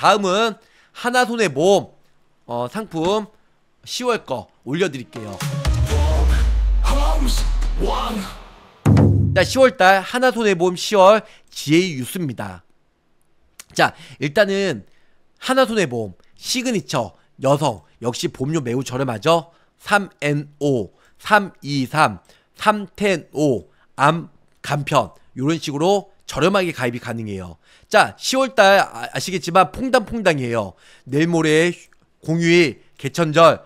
다음은 하나손해보험 어, 상품 10월 거 올려드릴게요. 자, 10월달 하나손해보 10월 GA 뉴스입니다. 자, 일단은 하나손해보 시그니처 여성 역시 보료 매우 저렴하죠. 3NO, 323, 3 1 0 암, 간편 이런 식으로 저렴하게 가입이 가능해요. 자, 10월달 아, 아시겠지만 퐁당퐁당이에요. 내일 모레 공휴일, 개천절,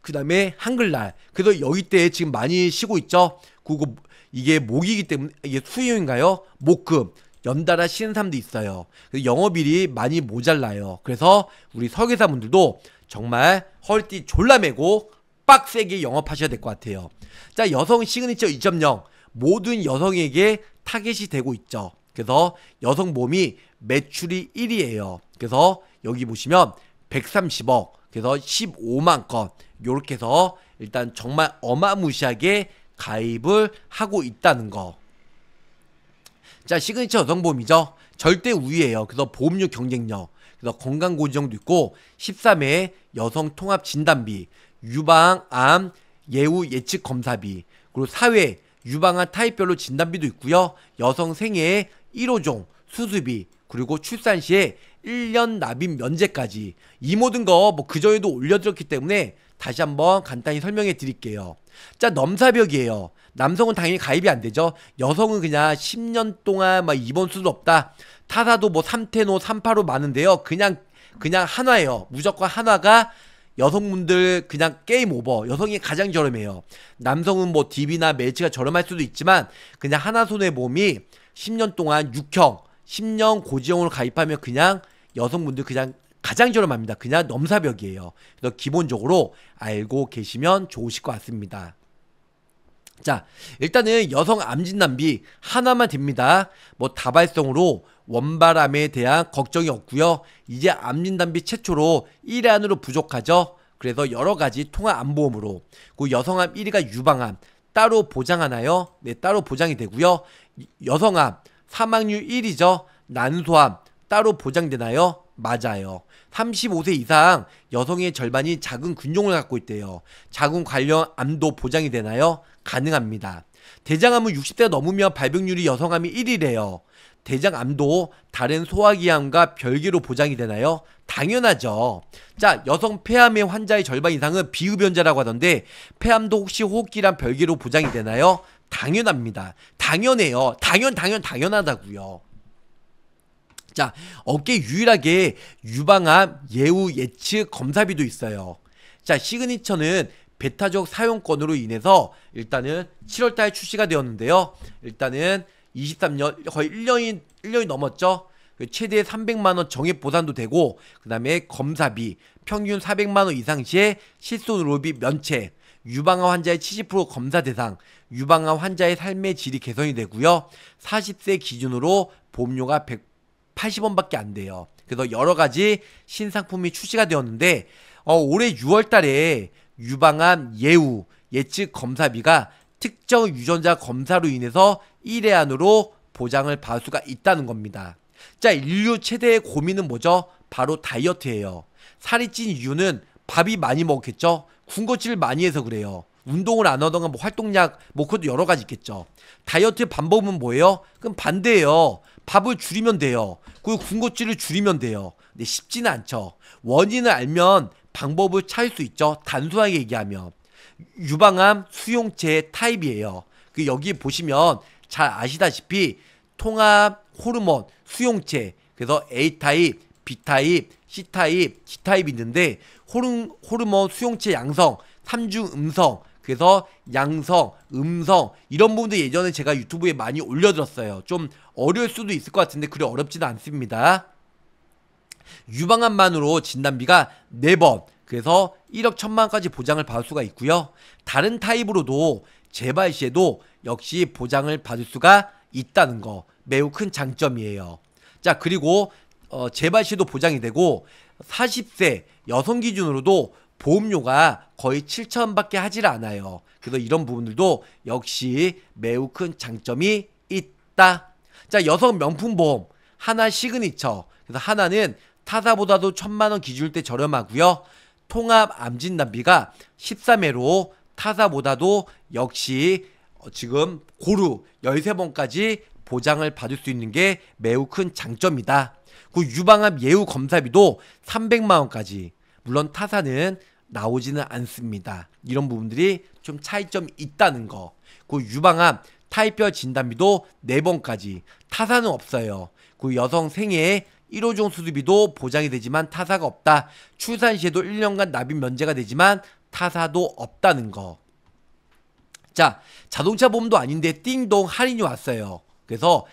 그 다음에 한글날. 그래서 여기 때 지금 많이 쉬고 있죠? 그리고 이게 목이기 때문에, 이게 수요인가요? 목금. 연달아 쉬는 사람도 있어요. 영업일이 많이 모자라요. 그래서 우리 설계사분들도 정말 헐띠 졸라 매고 빡세게 영업하셔야 될 것 같아요. 자, 여성 시그니처 2.0. 모든 여성에게 타겟이 되고 있죠. 그래서 여성 몸이 매출이 1위예요. 그래서 여기 보시면 130억, 그래서 15만 건이렇게 해서 일단 정말 어마무시하게 가입을 하고 있다는 거. 자, 시그니처 여성보험이죠. 절대 우위예요. 그래서 보험료 경쟁력, 그래서 건강 고지정도 있고 13회 여성 통합 진단비, 유방 암 예후 예측 검사비, 그리고 사회 유방암 타입별로 진단비도 있고요. 여성 생애에 1호종, 수술비, 그리고 출산 시에 1년 납입 면제까지 이 모든 거 뭐그전에도 올려드렸기 때문에 다시 한번 간단히 설명해 드릴게요. 자, 넘사벽이에요. 남성은 당연히 가입이 안 되죠. 여성은 그냥 10년 동안 막 입원 수술 없다. 타사도 뭐 3테노, 3파로 많은데요. 그냥 그냥 한화예요. 무조건 한화가 여성분들 그냥 게임 오버. 여성이 가장 저렴해요. 남성은 뭐 DB나 매치가 저렴할 수도 있지만 그냥 하나 손에 몸이 10년 동안 6형, 10년 고지형으로 가입하면 그냥 여성분들 그냥 가장 저렴합니다. 그냥 넘사벽이에요. 그래서 기본적으로 알고 계시면 좋으실 것 같습니다. 자, 일단은 여성 암진단비 하나만 됩니다. 뭐 다발성으로 원바람에 대한 걱정이 없고요. 이제 암진단비 최초로 1회 안으로 부족하죠. 그래서 여러 가지 통화 안보험으로 그 여성암 1위가 유방암 따로 보장하나요? 네, 따로 보장이 되고요. 여성암 사망률 1위죠. 난소암 따로 보장되나요? 맞아요. 35세 이상 여성의 절반이 작은 근종을 갖고 있대요. 작은 관련 암도 보장이 되나요? 가능합니다. 대장암은 6 0대 넘으면 발병률이 여성암이 1위래요. 대장암도 다른 소화기암과 별개로 보장이 되나요? 당연하죠. 자, 여성 폐암의 환자의 절반 이상은 비흡연자라고 하던데 폐암도 혹시 호흡기랑 별개로 보장이 되나요? 당연합니다. 당연해요. 당연 당연 당연하다고요. 자, 업계 유일하게 유방암 예후 예측 검사비도 있어요. 자, 시그니처는 베타적 사용권으로 인해서 일단은 7월달 출시가 되었는데요. 일단은 23년 거의 1년이 1년이 넘었죠. 그 최대 300만원 정액 보상도 되고 그 다음에 검사비 평균 400만원 이상 시에 실손 로비 면책 유방암 환자의 70% 검사 대상 유방암 환자의 삶의 질이 개선이 되고요 40세 기준으로 보험료가 180원밖에 안 돼요 그래서 여러 가지 신상품이 출시가 되었는데 어, 올해 6월달에 유방암 예후 예측 검사비가 특정 유전자 검사로 인해서 1회 안으로 보장을 받을 수가 있다는 겁니다. 자, 인류 최대의 고민은 뭐죠? 바로 다이어트예요. 살이 찐 이유는 밥이 많이 먹겠죠? 군것질 많이 해서 그래요. 운동을 안 하던가 뭐 활동량 뭐 그것도 여러 가지 있겠죠. 다이어트 방법은 뭐예요? 그럼 반대예요. 밥을 줄이면 돼요. 그리고 군것질을 줄이면 돼요. 근데 쉽지는 않죠. 원인을 알면 방법을 찾을 수 있죠. 단순하게 얘기하면 유방암 수용체 타입이에요. 그 여기 보시면 잘 아시다시피 통합 호르몬 수용체 그래서 A타입, B타입, C타입, g 타입 있는데 호르, 몬 수용체 양성, 3중 음성 그래서 양성, 음성 이런 부분들 예전에 제가 유튜브에 많이 올려드렸어요. 좀 어려울 수도 있을 것 같은데 그리 어렵지는 않습니다. 유방암만으로 진단비가 4번 그래서 1억 1천만까지 보장을 받을 수가 있고요. 다른 타입으로도 재발 시에도 역시 보장을 받을 수가 있다는 거 매우 큰 장점이에요. 자 그리고 어, 재발 시도 보장이 되고 40세 여성 기준으로도 보험료가 거의 7천원밖에 하질 않아요. 그래서 이런 부분들도 역시 매우 큰 장점이 있다. 자 여성 명품 보험 하나 시그니처 그래서 하나는 타사보다도 천만원 기준일 때 저렴하고요. 통합 암진 납비가 13회로 타사보다도 역시 어, 지금 고루 13번까지 보장을 받을 수 있는 게 매우 큰 장점이다. 그 유방암 예후 검사비도 300만원까지 물론 타사는 나오지는 않습니다. 이런 부분들이 좀 차이점이 있다는 거. 그 유방암 타이뼈 진단비도 4번까지 타사는 없어요. 그 여성 생애 1호종 수술비도 보장이 되지만 타사가 없다. 출산 시에도 1년간 납입 면제가 되지만 타사도 없다는 거. 자, 자동차 보험도 아닌데 띵동 할인이 왔어요. 그래서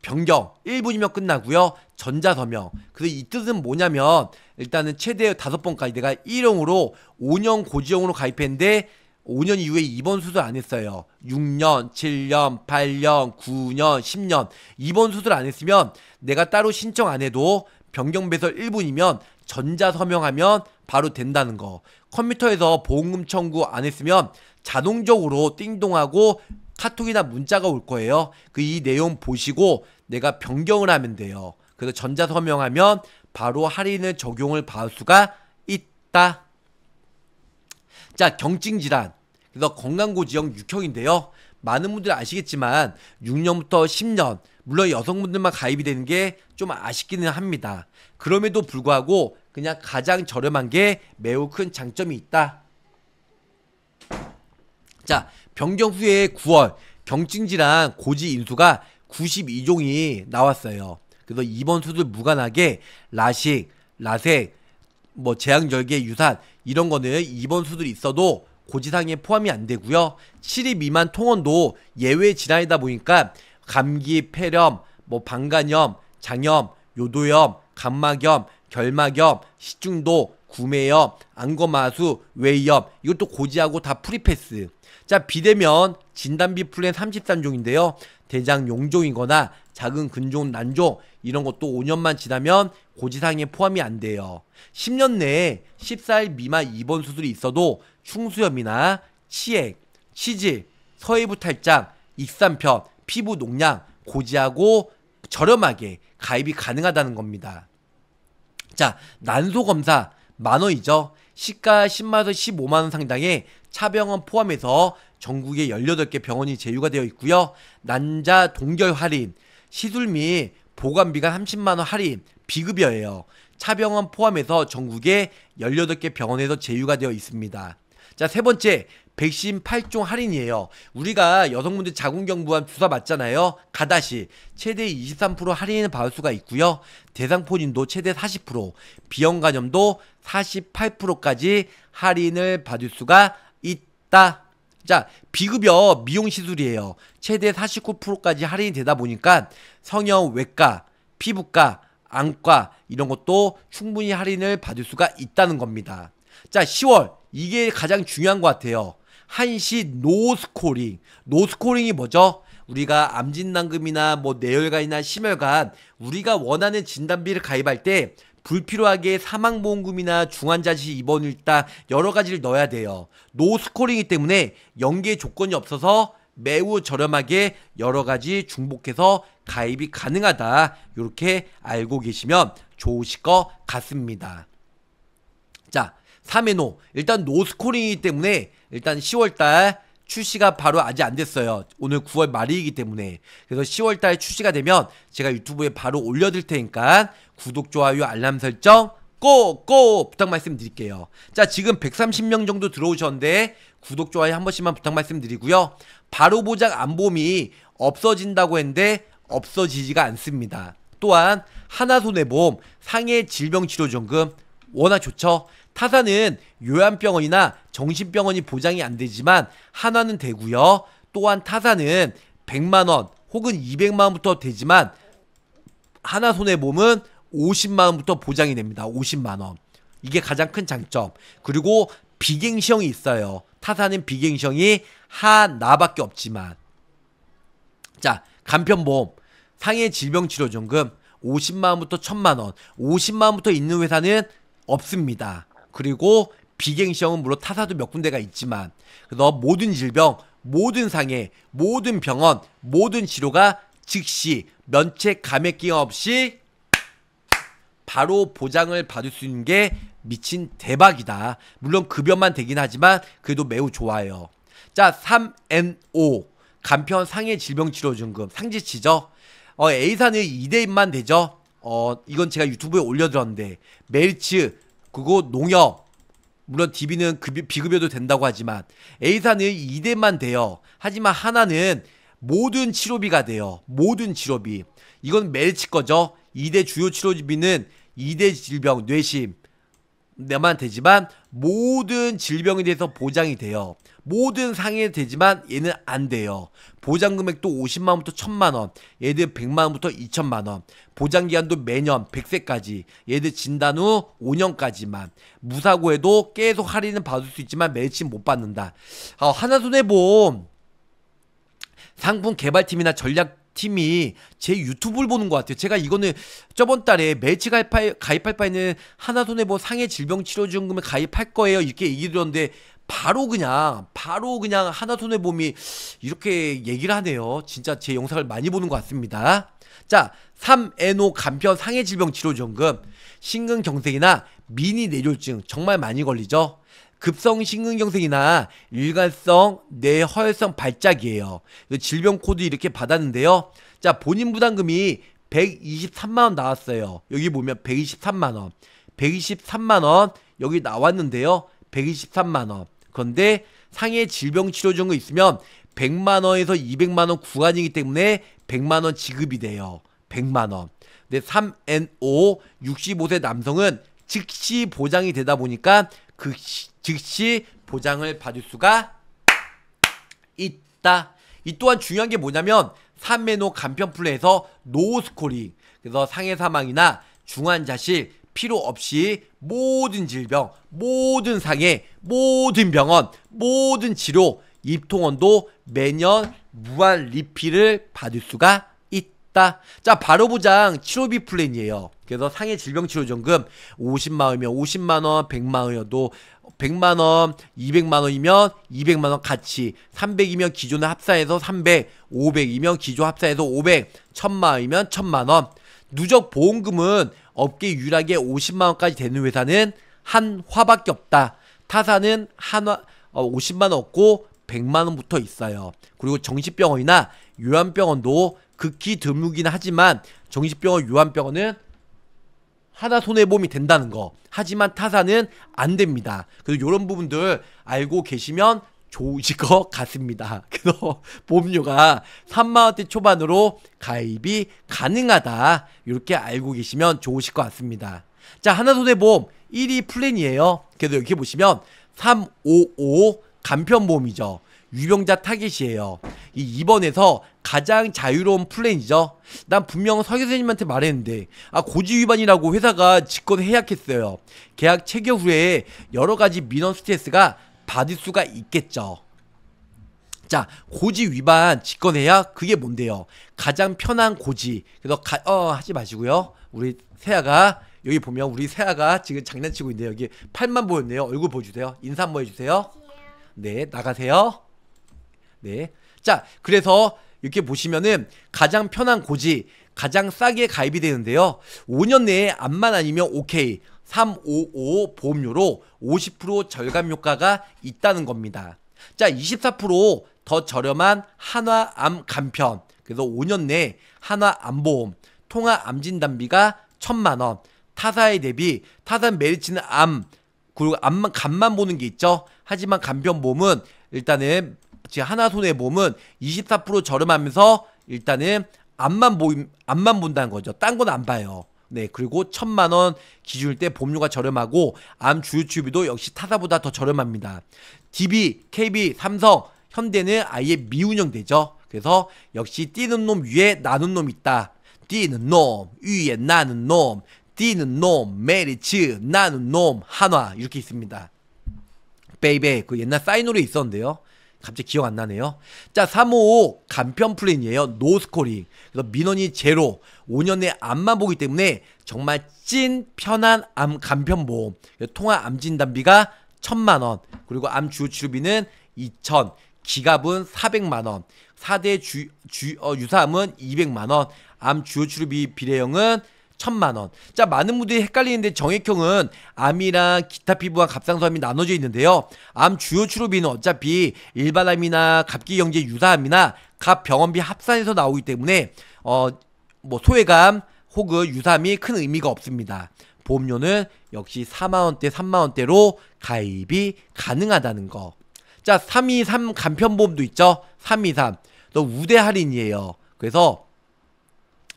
변경 1분이면 끝나고요. 전자서명. 그래서 이 뜻은 뭐냐면 일단은 최대 5번까지 내가 1용으로 5년 고지용으로 가입했는데 5년 이후에 입원 수술 안 했어요. 6년, 7년, 8년, 9년, 10년 입원 수술 안 했으면 내가 따로 신청 안 해도 변경 배설 1분이면 전자 서명하면 바로 된다는 거 컴퓨터에서 보험금 청구 안 했으면 자동적으로 띵동하고 카톡이나 문자가 올 거예요 그 이 내용 보시고 내가 변경을 하면 돼요 그래서 전자서명하면 바로 할인을 적용을 받을 수가 있다 자 경증질환 그래서 건강고지형 6형인데요 많은 분들 아시겠지만 6년부터 10년 물론 여성분들만 가입이 되는 게 좀 아쉽기는 합니다. 그럼에도 불구하고 그냥 가장 저렴한 게 매우 큰 장점이 있다. 자, 병정 후에 9월 경증질환 고지 인수가 92종이 나왔어요. 그래서 이번 수들 무관하게 라식, 라섹, 뭐 제왕절개 유산 이런 거는 이번 수술 있어도 고지상에 포함이 안 되고요. 7위 미만 통원도 예외 질환이다 보니까 감기, 폐렴, 뭐 방간염, 장염, 요도염, 감막염, 결막염, 식중독, 구매염, 안검하수, 외염 이 이것도 고지하고 다 프리패스 자 비대면 진단비 플랜 33종인데요 대장 용종이거나 작은 근종 난종 이런 것도 5년만 지나면 고지사항에 포함이 안 돼요 10년 내에 14일 미만 입원 수술이 있어도 충수염이나 치액, 치질, 서해부 탈장, 익산편, 피부 농량 고지하고 저렴하게 가입이 가능하다는 겁니다 자, 난소검사 만원이죠. 시가 10만원에서 15만원 상당의 차병원 포함해서 전국에 18개 병원이 제휴가 되어 있고요. 난자 동결 할인, 시술 및 보관비가 30만원 할인, 비급여예요. 차병원 포함해서 전국에 18개 병원에서 제휴가 되어 있습니다. 자, 세 번째, 백신 8종 할인이에요. 우리가 여성분들 자궁경부암 주사 맞잖아요. 가다시 최대 23% 할인을 받을 수가 있고요. 대상포진도 최대 40%, 비형 간염도 48%까지 할인을 받을 수가 있다. 자, 비급여 미용 시술이에요. 최대 49%까지 할인이 되다 보니까 성형, 외과, 피부과, 안과 이런 것도 충분히 할인을 받을 수가 있다는 겁니다. 자, 10월 이게 가장 중요한 것 같아요. 한시 노스코링. 노스코링이 뭐죠? 우리가 암진낭금이나 뭐 뇌혈관이나 심혈관 우리가 원하는 진단비를 가입할 때 불필요하게 사망보험금이나 중환자실 입원을 따 여러 가지를 넣어야 돼요. 노스코링이 때문에 연계 조건이 없어서 매우 저렴하게 여러 가지 중복해서 가입이 가능하다. 이렇게 알고 계시면 좋으실 것 같습니다. 자, 3회노. 일단 노스코링이기 때문에 일단 10월달 출시가 바로 아직 안 됐어요. 오늘 9월 말이기 때문에. 그래서 1 0월달 출시가 되면 제가 유튜브에 바로 올려둘 테니까 구독, 좋아요, 알람 설정 꼭 꼭 부탁 말씀드릴게요. 자 지금 130명 정도 들어오셨는데 구독, 좋아요 한 번씩만 부탁 말씀드리고요. 바로 보장 안봄이 없어진다고 했는데 없어지지가 않습니다. 또한 하나손해보험 상해 질병치료지금 워낙 좋죠. 타사는 요양병원이나 정신병원이 보장이 안 되지만 한화는 되고요. 또한 타사는 100만원 혹은 200만원부터 되지만 하나 손해보험은 50만원부터 보장이 됩니다. 50만원. 이게 가장 큰 장점. 그리고 비갱시형이 있어요. 타사는 비갱시형이 하나밖에 없지만. 자, 간편보험. 상해 질병치료정금 50만원부터 1000만원. 50만원부터 있는 회사는 없습니다. 그리고 비갱시험은 물론 타사도 몇 군데가 있지만 그래서 모든 질병, 모든 상해, 모든 병원, 모든 치료가 즉시 면책 감액 기여 없이 바로 보장을 받을 수 있는 게 미친 대박이다. 물론 급여만 그 되긴 하지만 그래도 매우 좋아요. 자, 3NO 간편 상해 질병 치료 증금 상지치죠. 어, A사는 2대1만 되죠. 어, 이건 제가 유튜브에 올려드렸는데 메리츠 그리고 농협 물론 DB는 급여, 비급여도 된다고 하지만 A사는 2대만 돼요. 하지만 하나는 모든 치료비가 돼요. 모든 치료비. 이건 메리츠 거죠. 2대 주요 치료비는 2대 질병, 뇌심, 내만 되지만 모든 질병에 대해서 보장이 돼요. 모든 상해 되지만 얘는 안 돼요. 보장 금액도 50만 원부터 1000만 원, 얘들 100만 원부터 2000만 원. 보장 기한도 매년 100세까지, 얘들 진단 후 5년까지만. 무사고 에도 계속 할인은 받을 수 있지만 매칭 못 받는다. 어, 하나 손해보험 상품 개발팀이나 전략 팀이 제 유튜브를 보는 것 같아요. 제가 이거는 저번 달에 매치 가입할, 가입할 바에는 하나손해보험 상해 질병치료지원금을 가입할 거예요. 이렇게 얘기 들었는데 바로 그냥 바로 그냥 하나손의 봄이 이렇게 얘기를 하네요. 진짜 제 영상을 많이 보는 것 같습니다. 자, 3NO 간편 상해 질병 치료 지원금 심근경색이나 미니 뇌졸증 정말 많이 걸리죠. 급성 심근경색이나 일관성 뇌허혈성 발작이에요. 질병 코드 이렇게 받았는데요. 자, 본인 부담금이 123만원 나왔어요. 여기 보면 123만원. 123만원 여기 나왔는데요. 123만원. 그런데 상해 질병 치료 중이 있으면 100만 원에서 200만 원 구간이기 때문에 100만 원 지급이 돼요. 100만 원. 근데 3N5 65세 남성은 즉시 보장이 되다 보니까 그 시, 즉시 보장을 받을 수가 있다. 이 또한 중요한 게 뭐냐면 3메노 간편플레에서 노스코링 그래서 상해 사망이나 중환자실 필요 없이 모든 질병, 모든 상해, 모든 병원, 모든 치료, 입통원도 매년 무한 리필을 받을 수가 있다. 자, 바로 보장 치료비 플랜이에요. 그래서 상해 질병 치료 정금 50만 원이면 50만 원, 100만 원이어도 100만 원, 200만 원이면 200만 원 같이, 300이면 기존에 합사해서 300, 500이면 기존 합사해서 500, 1000만 원이면 1000만 원. 누적 보험금은 업계 유일하게 50만 원까지 되는 회사는 한 화밖에 없다. 타사는 한 화, 어, 50만 원 없고 100만 원부터 있어요. 그리고 정신병원이나 요한병원도 극히 드물긴 하지만 정신병원, 요한병원은 하나 손해보험이 된다는 거. 하지만 타사는 안 됩니다. 그래서 이런 부분들 알고 계시면 좋으실 것 같습니다. 그래서 보험료가 3만원대 초반으로 가입이 가능하다. 이렇게 알고 계시면 좋으실 것 같습니다. 자, 하나손해보험 1위 플랜이에요. 그래서 이렇게 보시면 355 간편보험이죠. 유병자 타겟이에요. 이 2번에서 가장 자유로운 플랜이죠. 난 분명 서 교수님한테 말했는데 아 고지 위반이라고 회사가 직권 해약했어요. 계약 체결 후에 여러 가지 민원 스트레스가 받을 수가 있겠죠. 자, 고지 위반 직권해야 그게 뭔데요? 가장 편한 고지. 그래서 가, 어, 하지 마시고요. 우리 세아가 여기 보면 우리 세아가 지금 장난치고 있네요 여기 팔만 보였네요. 얼굴 보여주세요. 인사 한번 해주세요. 네, 나가세요. 네. 자, 그래서 이렇게 보시면은 가장 편한 고지 가장 싸게 가입이 되는데요. 5년 내에 암만 아니면 오케이 355 보험료로 50% 절감 효과가 있다는 겁니다. 자, 24%더 저렴한 한화암 간편. 그래서 5년 내 한화암 보험, 통화암 진단비가 1000만 원. 타사에 대비 타산 메리츠는 암 그리고 암만 간만 보는 게 있죠. 하지만 간편 보험은 일단은 지금 하나 손해 보험은 24% 저렴하면서 일단은 앞만 보임 앞만 본다는 거죠. 딴 건 안 봐요. 네, 그리고 천만 원 기준일 때 보험료가 저렴하고 암주유 주비도 역시 타사보다 더 저렴합니다. DB, KB, 삼성, 현대는 아예 미운영되죠. 그래서 역시 뛰는 놈 위에 나는 놈 있다. 뛰는 놈 위에 나는 놈, 뛰는 놈 메리츠 나는 놈 한화 이렇게 있습니다. 베이베 그 옛날 싸이 노래 있었는데요. 갑자기 기억 안 나네요. 자, 355 간편 플랜이에요. 노스코링. 그래서 민원이 제로. 5년 내 암만 보기 때문에 정말 찐 편한 암 간편 보험. 통화 암 진단비가 1000만 원. 그리고 암 주요 치료비는 2000. 기갑은 400만 원. 4대 주, 주 어, 유사암은 200만 원. 암 주요 치료비 비례형은 천만 원. 자, 많은 분들이 헷갈리는데 정액형은 암이랑 기타 피부와 갑상선암이 나눠져 있는데요. 암 주요 치료비는 어차피 일반암이나 갑기경제 유사암이나 갑 병원비 합산해서 나오기 때문에 어 뭐 소외감 혹은 유사암이 큰 의미가 없습니다. 보험료는 역시 4만원대, 3만원대로 가입이 가능하다는 거. 자, 323 간편보험도 있죠? 323. 너 우대 할인이에요. 그래서,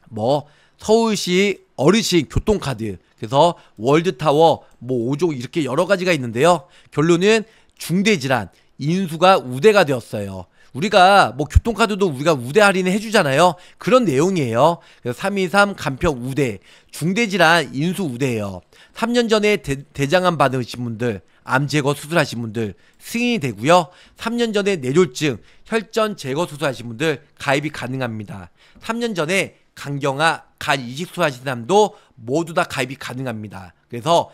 뭐, 서울시 어르신 교통카드, 그래서 월드타워, 뭐 5조 이렇게 여러 가지가 있는데요. 결론은 중대질환, 인수가 우대가 되었어요. 우리가 뭐 교통카드도 우리가 우대 할인을 해주잖아요. 그런 내용이에요. 그래서 323간편 우대, 중대질환 인수 우대예요. 3년 전에 대, 장암 받으신 분들, 암 제거 수술하신 분들 승인이 되고요. 3년 전에 뇌졸증 혈전 제거 수술하신 분들 가입이 가능합니다. 3년 전에 강경화 간 이식술 하신 사람도 모두 다 가입이 가능합니다. 그래서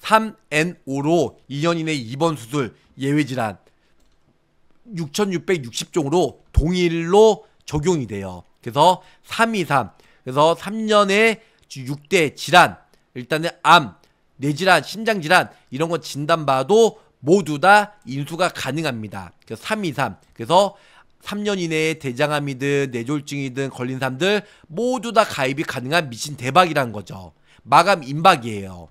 3N5로 2년 이내 입원 수술 예외 질환 6,660종으로 동일로 적용이 돼요. 그래서 323 그래서 3년에 6대 질환 일단은 암, 뇌질환, 심장질환 이런 거 진단봐도 모두 다 인수가 가능합니다. 그래서 323 그래서 3년 이내에 대장암이든 뇌졸중이든 걸린 사람들 모두 다 가입이 가능한 미친 대박이란 거죠. 마감 임박이에요.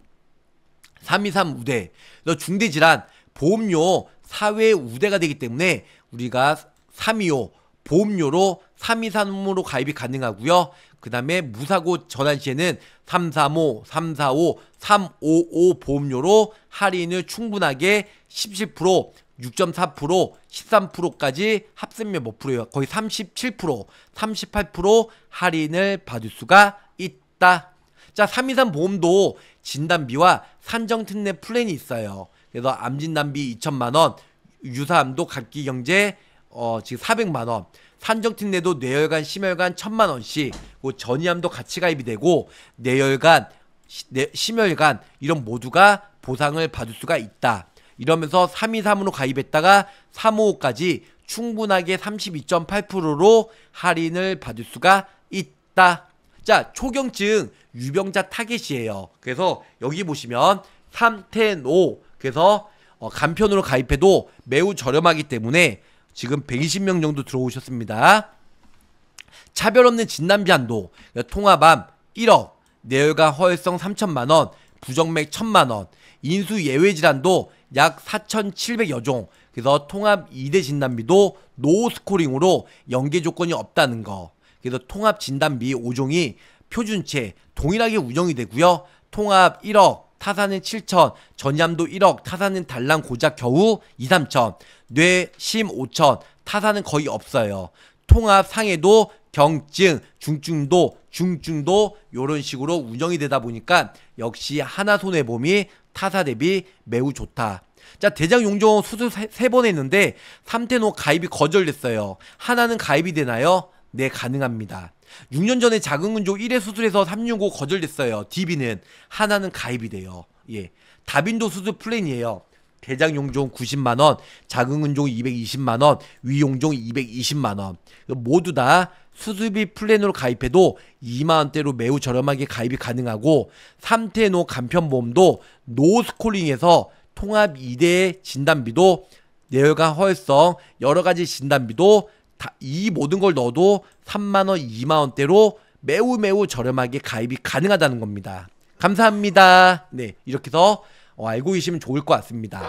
323 우대. 너 중대 질환 보험료 사회 우대가 되기 때문에 우리가 325 보험료로 323으로 가입이 가능하고요. 그 다음에 무사고 전환 시에는 335, 345, 355 보험료로 할인을 충분하게 17% 6.4% 13%까지 합세면 몇 프로예요? 거의 37% 38% 할인을 받을 수가 있다. 자, 323 보험도 진단비와 산정특례 플랜이 있어요. 그래서 암진단비 2천만원, 유사암도 각기경제 어, 지금 400만원, 산정특례도 뇌혈관, 심혈관 1천만원씩, 전이암도 같이 가입이 되고, 뇌혈관, 심혈관 이런 모두가 보상을 받을 수가 있다. 이러면서 323으로 가입했다가 355까지 충분하게 32.8%로 할인을 받을 수가 있다. 자, 초경증 유병자 타겟이에요. 그래서 여기 보시면 310 그래서 어, 간편으로 가입해도 매우 저렴하기 때문에 지금 120명 정도 들어오셨습니다. 차별 없는 진단비 한도, 통합암 1억, 내혈과 허혈성 3천만원, 부정맥 1천만원, 인수 예외 질환도 약 4,700여 종. 그래서 통합 2대 진단비도 노 스코링으로 연계 조건이 없다는 거. 그래서 통합 진단비 5종이 표준체 동일하게 운영이 되고요. 통합 1억, 타산은 7천, 전염도 1억, 타산은 달랑 고작 겨우 2, 3천, 뇌, 심 5천, 타산은 거의 없어요. 통합 상해도 경증, 중증도, 중증도 요런 식으로 운영이 되다 보니까 역시 하나 손해보험이 타사 대비 매우 좋다. 자 대장 용조 수술 세 번 했는데 3테노 가입이 거절됐어요. 하나는 가입이 되나요? 네 가능합니다. 6년 전에 작은 근조 1회 수술에서 365 거절됐어요. DB는 하나는 가입이 돼요. 예. 다빈도 수술 플랜이에요. 대장 용종 90만 원, 작은 용종 220만 원, 위용종 220만 원. 모두 다 수수비 플랜으로 가입해도 2만 원대로 매우 저렴하게 가입이 가능하고 3태노 간편보험도 노스콜링에서 통합 2대 진단비도 내열과 허혈성 여러 가지 진단비도 다, 이 모든 걸 넣어도 3만 원, 2만 원대로 매우 매우 저렴하게 가입이 가능하다는 겁니다. 감사합니다. 네, 이렇게 해서 어, 알고 계시면 좋을 것 같습니다.